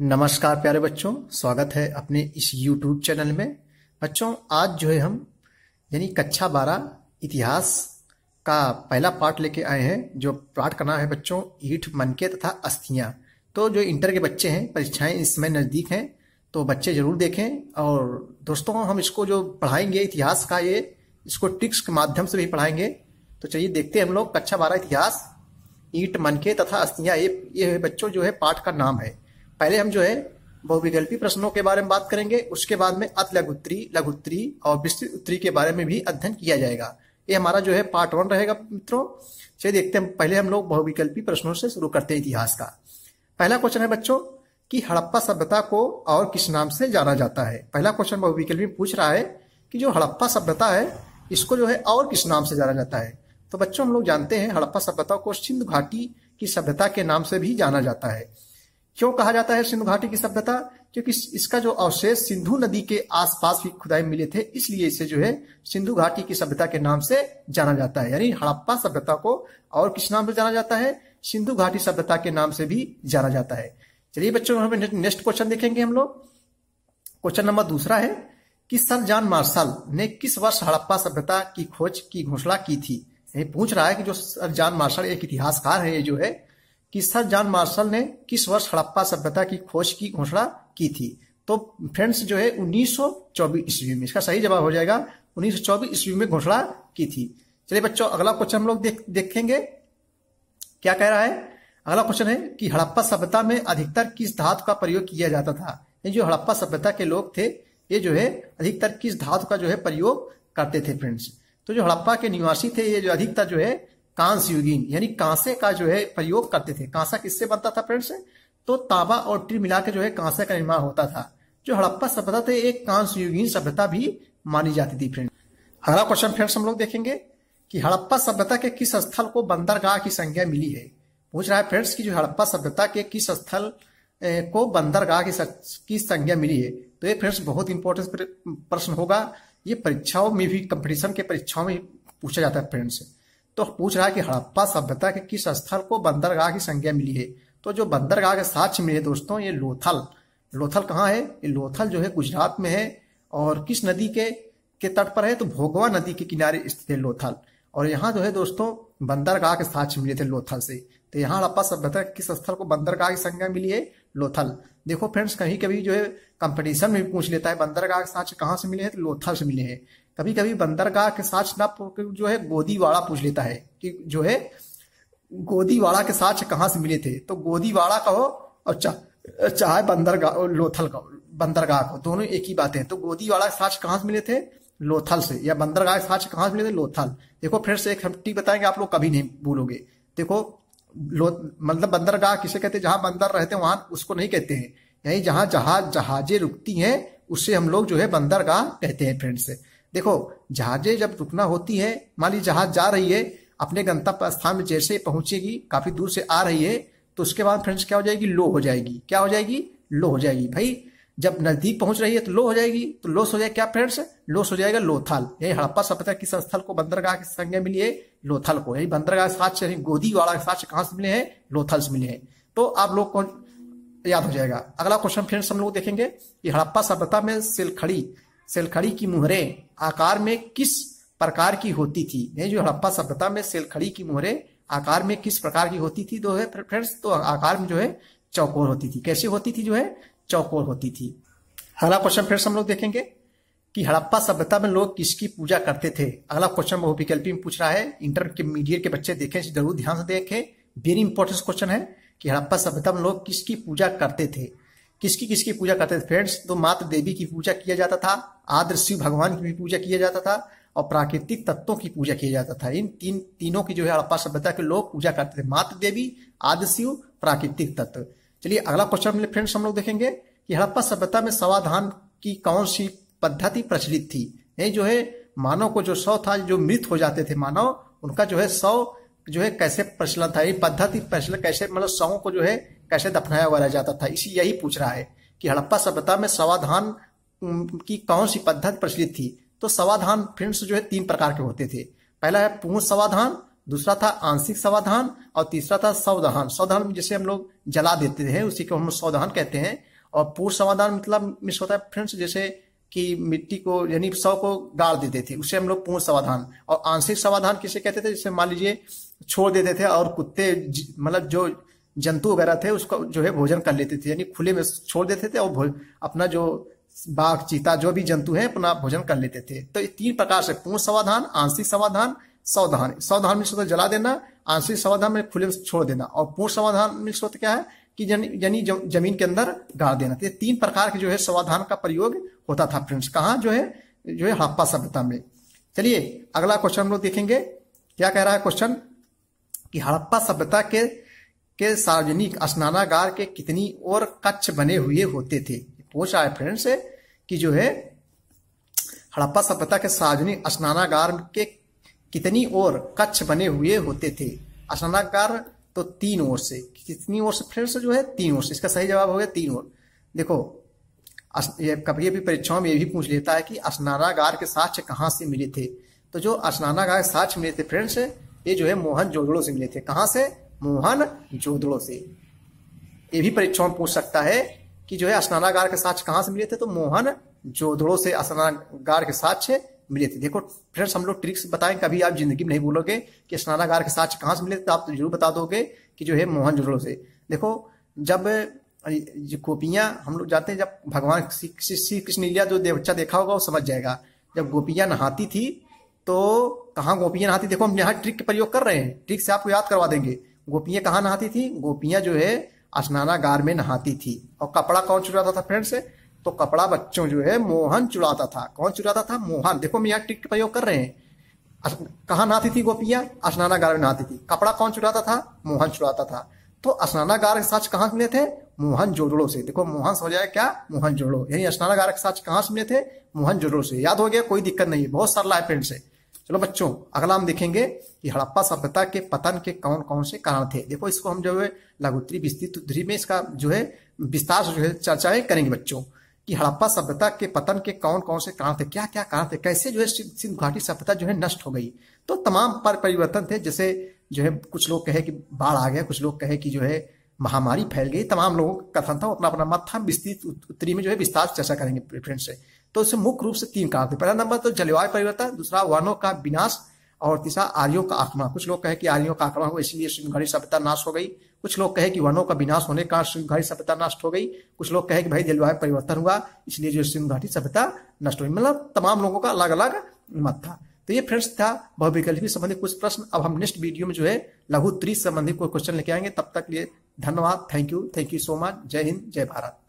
नमस्कार प्यारे बच्चों स्वागत है अपने इस यूट्यूब चैनल में बच्चों आज जो है हम यानी कक्षा बारह इतिहास का पहला पार्ट लेके आए हैं जो पाठ करना है बच्चों ईठ मनके तथा अस्थियाँ तो जो इंटर के बच्चे हैं परीक्षाएं इस समय नज़दीक हैं तो बच्चे ज़रूर देखें और दोस्तों हम इसको जो पढ़ाएंगे इतिहास का ये इसको ट्रिक्स के माध्यम से भी पढ़ाएंगे तो चलिए देखते हैं हम लोग कक्षा बारह इतिहास ईट मनके तथा अस्थियाँ ये ये बच्चों जो है पाठ का नाम है पहले हम जो है बहुविकल्पी प्रश्नों के बारे में बात करेंगे उसके बाद में अत लघुत्री लघुत्री और विस्तृत उत्तरी के बारे में भी अध्ययन किया जाएगा ये हमारा जो है पार्ट वन रहेगा मित्रों चलिए देखते हैं पहले हम लोग बहुविकल्पी प्रश्नों से शुरू करते हैं इतिहास का पहला क्वेश्चन है बच्चों कि हड़प्पा सभ्यता को और किस नाम से जाना जाता है पहला क्वेश्चन बहुविकल्पी पूछ रहा है कि जो हड़प्पा सभ्यता है इसको जो है और किस नाम से जाना जाता है तो बच्चों हम लोग जानते हैं हड़प्पा सभ्यता को सिंधु घाटी की सभ्यता के नाम से भी जाना जाता है क्यों कहा जाता है सिंधु घाटी की सभ्यता क्योंकि इसका जो अवशेष सिंधु नदी के आसपास भी खुदाई मिले थे इसलिए इसे जो है सिंधु घाटी की सभ्यता के नाम से जाना जाता है यानी हड़प्पा सभ्यता को और किस नाम से जाना जाता है सिंधु घाटी सभ्यता के नाम से भी जाना जाता है चलिए बच्चों हम नेक्स्ट क्वेश्चन देखेंगे हम लोग क्वेश्चन नंबर दूसरा है कि सर जॉन मार्शल ने किस वर्ष हड़प्पा सभ्यता की खोज की घोषणा की थी पूछ रहा है कि जो सर जॉन मार्शल एक इतिहासकार है ये जो है कि सर जॉन मार्शल ने किस वर्ष हड़प्पा सभ्यता की खोज की घोषणा की थी तो फ्रेंड्स जो है 1924 ईस्वी में इसका सही जवाब हो जाएगा 1924 ईस्वी में घोषणा की थी चलिए बच्चों अगला क्वेश्चन हम लोग देख, देखेंगे क्या कह रहा है अगला क्वेश्चन है कि हड़प्पा सभ्यता में अधिकतर किस धातु का प्रयोग किया जाता था ये जो हड़प्पा सभ्यता के लोग थे ये जो है अधिकतर किस धातु का जो है प्रयोग करते थे फ्रेंड्स तो जो हड़प्पा के निवासी थे ये जो अधिकतर जो है कांस युगीन यानी कांसे का जो है प्रयोग करते थे कांसा किससे बनता था फ्रेंड्स तो ताबा और टी मिला के जो है कांसे का निर्माण होता था जो हड़प्पा सभ्यता थे एक कांस युगीन सभ्यता भी मानी जाती थी फ्रेंड अगला क्वेश्चन फ्रेंड्स हम लोग देखेंगे कि हड़प्पा सभ्यता के किस स्थल को बंदरगाह की संज्ञा मिली है पूछ रहा है फ्रेंड्स की जो हड़प्पा सभ्यता के किस स्थल को बंदरगाह की की संज्ञा मिली है तो ये फ्रेंड्स बहुत इंपॉर्टेंट प्रश्न होगा ये परीक्षाओं में भी कंपटीशन के परीक्षाओं में पूछा जाता है फ्रेंड्स तो पूछ रहा है कि हड़प्पा सभ्यता के किस स्थल को बंदरगाह की संज्ञा मिली है तो जो बंदरगाह के साक्ष्य मिले दोस्तों ये लोथल लोथल कहाँ है ये लोथल जो है गुजरात में है और किस नदी के के तट पर है तो भोगवा नदी के किनारे स्थित है लोथल और यहाँ जो है दोस्तों बंदरगाह के साक्ष्य मिले थे लोथल से तो यहाँ हड़प्पा सभ्यता किस स्थल को बंदरगाह की संज्ञा मिली है लोथल देखो फ्रेंड्स कहीं कभी जो है कंपटीशन में पूछ लेता है बंदरगाह के साक्ष कहाँ से मिले हैं तो लोथा से मिले हैं कभी कभी बंदरगाह के साक्ष ना जो है गोदीवाड़ा पूछ लेता है कि जो है गोदीवाड़ा के साक्ष कहाँ से मिले थे तो गोदीवाड़ा का हो और चाहे बंदरगाह लोथल का बंदरगाह को दोनों एक ही बातें हैं तो गोदीवाड़ा के साक्ष कहाँ से मिले थे लोथल से या बंदरगाह के साक्ष कहाँ से मिले थे लोथल देखो फ्रेंड्स एक हम टिप बताएंगे आप लोग कभी नहीं भूलोगे देखो मतलब बंदरगाह किसे कहते हैं जहां बंदर रहते हैं वहां उसको नहीं कहते हैं यही जहां जहाज जहाजे रुकती हैं उससे हम लोग जो है बंदरगाह कहते हैं फ्रेंड्स देखो जहाजे जब रुकना होती है मान लीजिए जहाज जा रही है अपने गंतव्य स्थान में जैसे पहुंचेगी काफी दूर से आ रही है तो उसके बाद फ्रेंड्स क्या हो जाएगी लो हो जाएगी क्या हो जाएगी लो हो जाएगी भाई जब नजदीक पहुंच रही है तो लो हो जाएगी तो लोस हो जाएगा क्या फ्रेंड्स लोस हो जाएगा लोथल यही हड़प्पा सभ्यता किस स्थल को बंदरगाह की संज्ञा मिली है लोथल को यही बंदरगाह के साक्ष्य यानी गोदीवाड़ा साक्ष्य से मिले हैं लोथल से मिले हैं तो आप लोग को याद हो जाएगा अगला क्वेश्चन फ्रेंड्स हम लोग देखेंगे कि हड़प्पा सभ्यता में सिलखड़ी सिलखड़ी की मुहरें आकार में किस प्रकार की होती थी यही जो हड़प्पा सभ्यता में सिलखड़ी की मुहरे आकार में किस प्रकार की होती थी तो है फ्रेंड्स तो आकार में जो है चौकोर होती थी कैसी होती थी जो है चौकोर होती थी अगला क्वेश्चन फिर से हम लोग देखेंगे कि हड़प्पा सभ्यता में लोग किसकी पूजा करते थे अगला क्वेश्चन बहुविकल्पी में पूछ रहा है इंटरमीडिएट के बच्चे देखें जरूर ध्यान से देखें वेरी इंपॉर्टेंट क्वेश्चन है कि हड़प्पा सभ्यता में लोग किसकी पूजा करते थे किसकी किसकी पूजा करते थे फ्रेंड्स तो मात्र देवी की पूजा किया जाता था आद्र शिव भगवान की भी पूजा किया जाता था और प्राकृतिक तत्वों की पूजा किया जाता था इन तीन तीनों की जो है हड़प्पा सभ्यता के लोग पूजा करते थे मातृ देवी आद्र शिव प्राकृतिक तत्व चलिए अगला क्वेश्चन मेरे फ्रेंड्स हम लोग देखेंगे कि हड़प्पा सभ्यता में सवाधान की कौन सी पद्धति प्रचलित थी यानी जो है मानव को जो सौ था जो मृत हो जाते थे मानव उनका जो है सौ जो है कैसे प्रचलन था ये पद्धति प्रचलन कैसे मतलब सौ को जो है कैसे दफनाया वाला जाता था इसी यही पूछ रहा है कि हड़प्पा सभ्यता में सवाधान की कौन सी पद्धति प्रचलित थी तो सवाधान फ्रेंड्स जो है तीन प्रकार के होते थे पहला है पूर्ण सवाधान दूसरा था आंशिक समाधान और तीसरा था सवधान सवधान जिसे हम लोग जला देते हैं उसी को हम सवधान कहते हैं और पूर्ण समाधान मतलब मिस होता है फ्रेंड्स जैसे कि मिट्टी को यानी सौ को गाड़ देते थे उसे हम लोग पूर्ण समाधान और आंशिक समाधान किसे कहते थे जैसे मान लीजिए छोड़ देते थे और कुत्ते मतलब जो जंतु वगैरह थे उसको जो है भोजन कर लेते थे यानी खुले में छोड़ देते थे और अपना जो बाघ चीता जो भी जंतु है अपना भोजन कर लेते थे तो ये तीन प्रकार से पूर्ण समाधान आंशिक समाधान सावधान सावधान मिश्र को तो जला देना आंशिक सावधान में खुले में छोड़ देना और पूर्ण सावधान मिश्र तो क्या है कि यानी जमीन के अंदर गाड़ देना तो ये तीन प्रकार के जो है सावधान का प्रयोग होता था फ्रेंड्स कहा जो है जो है हड़प्पा सभ्यता में चलिए अगला क्वेश्चन हम लोग देखेंगे क्या कह रहा है क्वेश्चन कि हड़प्पा सभ्यता के के सार्वजनिक स्नानागार के कितनी और कच्छ बने हुए होते थे पूछ रहा है फ्रेंड्स कि जो है हड़प्पा सभ्यता के सार्वजनिक स्नानागार के कितनी ओर कच्छ बने हुए होते थे असनाकार तो तीन ओर से कितनी ओर से फ्रेंड्स जो है तीन ओर से इसका सही जवाब हो गया तीन ओर देखो ये कभी भी परीक्षाओं में ये भी पूछ लेता है कि स्नानागार के साक्ष कहाँ से मिले थे तो जो स्नानागार साक्ष मिले थे फ्रेंड्स ये जो है मोहन जोदड़ो से मिले थे कहाँ से मोहन जोदड़ो से ये भी परीक्षाओं में पूछ सकता है कि जो है स्नानागार के साक्ष कहाँ से मिले थे तो मोहन जोदड़ो से स्नानागार के साक्ष मिले थे देखो फ्रेंड्स हम लोग ट्रिक्स बताएं कभी आप जिंदगी में नहीं भूलोगे कि स्नानागार के साथ कहाँ से मिले थे तो आप तो जरूर बता दोगे कि जो है मोहन जोड़ो से देखो जब जो गोपियाँ हम लोग जाते हैं जब भगवान श्री कृष्ण लिया जो बच्चा देखा होगा वो समझ जाएगा जब गोपियाँ नहाती थी तो कहाँ गोपियाँ नहाती देखो हम यहाँ ट्रिक प्रयोग कर रहे हैं ट्रिक से आपको याद करवा देंगे गोपियाँ कहाँ नहाती थी गोपियाँ जो है स्नानागार में नहाती थी और कपड़ा कौन छुड़ाता था फ्रेंड्स तो कपड़ा बच्चों जो है मोहन चुराता था कौन चुराता था मोहन देखो मैं यहाँ ट्रिक प्रयोग कर रहे हैं कहा नहाती थी गोपिया स्नानागार में नहाती थी कपड़ा कौन चुराता था मोहन चुराता था तो स्नानागार के साक्ष कहां सुने थे मोहन जोड़ो से देखो मोहन हो जाए क्या मोहन जोड़ो यानी स्नानागार के साक्ष कहां सुने थे मोहन जोड़ो से याद हो गया कोई दिक्कत नहीं है बहुत सरला है फ्रेंड से चलो बच्चों अगला हम देखेंगे कि हड़प्पा सभ्यता के पतन के कौन कौन से कारण थे देखो इसको हम जो है लघुत्री विस्तृत में इसका जो है विस्तार से जो है चर्चाएं करेंगे बच्चों कि हड़प्पा सभ्यता के पतन के कौन कौन से कारण थे क्या क्या कारण थे कैसे जो है सिंधु घाटी सभ्यता जो है नष्ट हो गई तो तमाम पर परिवर्तन थे जैसे जो है कुछ लोग कहे कि बाढ़ आ गया कुछ लोग कहे कि जो है महामारी फैल गई तमाम लोगों का कथन था अपना अपना मत था विस्तृत उत्तरी में जो है विस्तार चर्चा करेंगे फ्रेंड से तो इसमें मुख्य रूप से तीन कारण थे पहला नंबर तो जलवायु परिवर्तन दूसरा वर्णों का विनाश और तीसरा आर्यों का आक्रमण कुछ लोग कहे कि आर्यों का आक्रमण हो इसलिए घाटी सभ्यता नाश हो गई कुछ लोग कहे कि वनों का विनाश होने का सिंधु घाटी सभ्यता नष्ट हो गई कुछ लोग कहे कि भाई जलवायु परिवर्तन हुआ इसलिए जो सिंधु घाटी सभ्यता नष्ट हुई मतलब तमाम लोगों का अलग अलग मत था तो ये फ्रेंड्स था बहुविकल्पी संबंधी कुछ प्रश्न अब हम नेक्स्ट वीडियो में जो है लघु त्रि संबंधी कोई क्वेश्चन लेके आएंगे तब तक लिए धन्यवाद thank you thank you so much जय हिंद जय भारत